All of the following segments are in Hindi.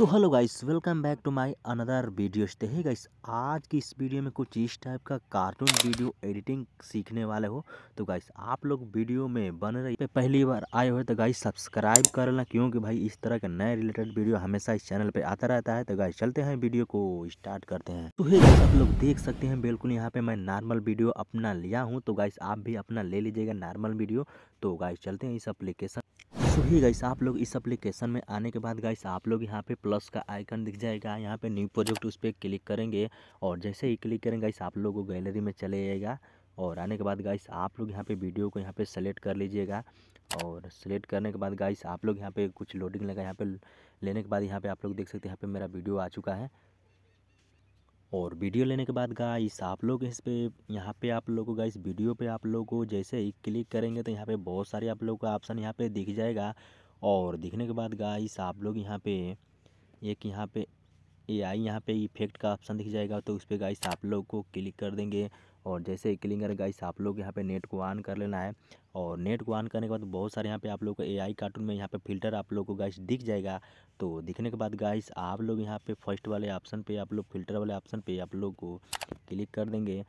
so hello guys welcome back to my another video stay है गाइस आज की इस वीडियो में कुछ इस टाइप का कार्टून वीडियो एडिटिंग सीखने वाले हो तो गाइस आप लोग वीडियो में बन रही पे पहली बार आए हो तो गाइस सब्सक्राइब कर लेना क्योंकि भाई इस तरह के नए रिलेटेड वीडियो हमेशा इस चैनल पर आता रहता है तो गाइस चलते हैं वीडियो को स्टार्ट करते हैं तो है आप लोग देख सकते हैं बिल्कुल यहाँ पे मैं नॉर्मल वीडियो अपना लिया हूँ तो गाइस आप भी अपना ले लीजिएगा नॉर्मल वीडियो तो गाइस चलते हैं इस अप्लीकेशन सो ही गाइस आप लोग इस अप्लीकेशन में आने के बाद गाइस आप लोग यहाँ पे प्लस का आइकन दिख जाएगा यहाँ पे न्यू प्रोजेक्ट उस पर क्लिक करेंगे और जैसे ही क्लिक करेंगे इस आप लोगों को गैलरी में चले जाएगा और आने के बाद गाइस आप लोग यहाँ पे वीडियो को यहाँ पे सेलेक्ट कर लीजिएगा और सेलेक्ट करने के बाद गाइस आप लोग यहाँ पे कुछ लोडिंग लगा यहाँ पे लेने के बाद यहाँ पे आप लोग देख सकते हैं यहाँ पे मेरा वीडियो आ चुका है और वीडियो लेने के बाद गाइस आप लोग इस पर यहाँ पे आप लोगों गाइस वीडियो पे आप लोगों को जैसे ही क्लिक करेंगे तो यहाँ पर बहुत सारे आप लोग का ऑप्शन यहाँ पर दिख जाएगा और दिखने के बाद गाइस आप लोग यहाँ पर एक यहाँ पे ए आई यहाँ पे इफेक्ट का ऑप्शन दिख जाएगा तो उस पर गाइस आप लोग को क्लिक कर देंगे और जैसे ही क्लिक कर गाइस आप लोग यहाँ पे नेट को ऑन कर लेना है और नेट को ऑन करने के बाद बहुत सारे यहाँ पे आप लोग को आई कार्टून में यहाँ पे फिल्टर आप लोग को गाइस दिख जाएगा तो दिखने के बाद गाइस आप लोग यहाँ पे फर्स्ट वाले ऑप्शन पे आप लोग फिल्टर वाले ऑप्शन पे आप लोग को क्लिक कर देंगे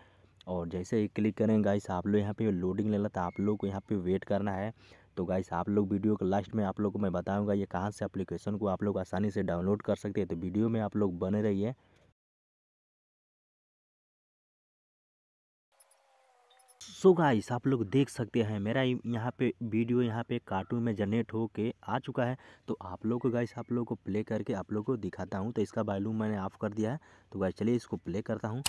और जैसे ही क्लिक करेंगे गाइस आप लोग यहाँ पे लोडिंग लेना तो आप लोग को यहाँ पे वेट करना है तो गाइस आप लोग वीडियो के लास्ट में आप लोग को मैं बताऊँगा ये कहाँ से अप्लीकेशन को आप लोग आसानी से डाउनलोड कर सकते हैं तो वीडियो में आप लोग बने रहिए सो so गाइस आप लोग देख सकते हैं मेरा यहाँ पे वीडियो यहाँ पे कार्टून में जनरेट हो के आ चुका है तो आप लोग को गाइस आप लोग को प्ले करके आप लोग को दिखाता हूँ तो इसका वॉल्यूम मैंने ऑफ कर दिया है तो गाइस चलिए इसको प्ले करता हूँ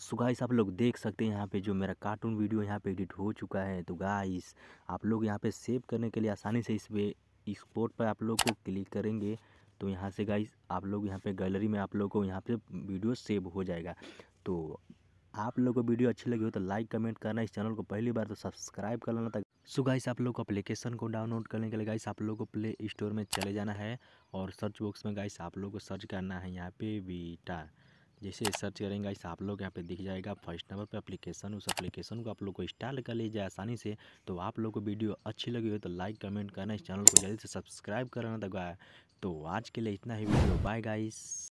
सो गाइस आप लोग देख सकते हैं यहाँ पे जो मेरा कार्टून वीडियो यहाँ पे एडिट हो चुका है तो गाइस आप लोग यहाँ पे सेव करने के लिए आसानी से इस पे एक्सपोर्ट पर आप लोग को क्लिक करेंगे तो यहाँ से गाइस आप लोग यहाँ पे गैलरी में आप लोग को यहाँ पे वीडियो सेव हो जाएगा तो आप लोग को वीडियो अच्छी लगी हो तो लाइक कमेंट करना इस चैनल को पहली बार तो सब्सक्राइब कर लेना था सो गाइस आप लोग को अप्लीकेशन को डाउनलोड करने के लिए गाइस आप लोग को प्ले स्टोर में चले जाना है और सर्च बॉक्स में गाइस आप लोग को सर्च करना है यहाँ पे बीटा जैसे सर्च करेंगे इस आप लोग यहाँ पे दिख जाएगा फर्स्ट नंबर पे एप्लीकेशन उस एप्लीकेशन को आप लोग को इंस्टॉल कर लीजिए आसानी से तो आप लोग को वीडियो अच्छी लगी हो तो लाइक कमेंट करना इस चैनल को जल्दी से सब्सक्राइब करना तो आज के लिए इतना ही वीडियो बाय गाइस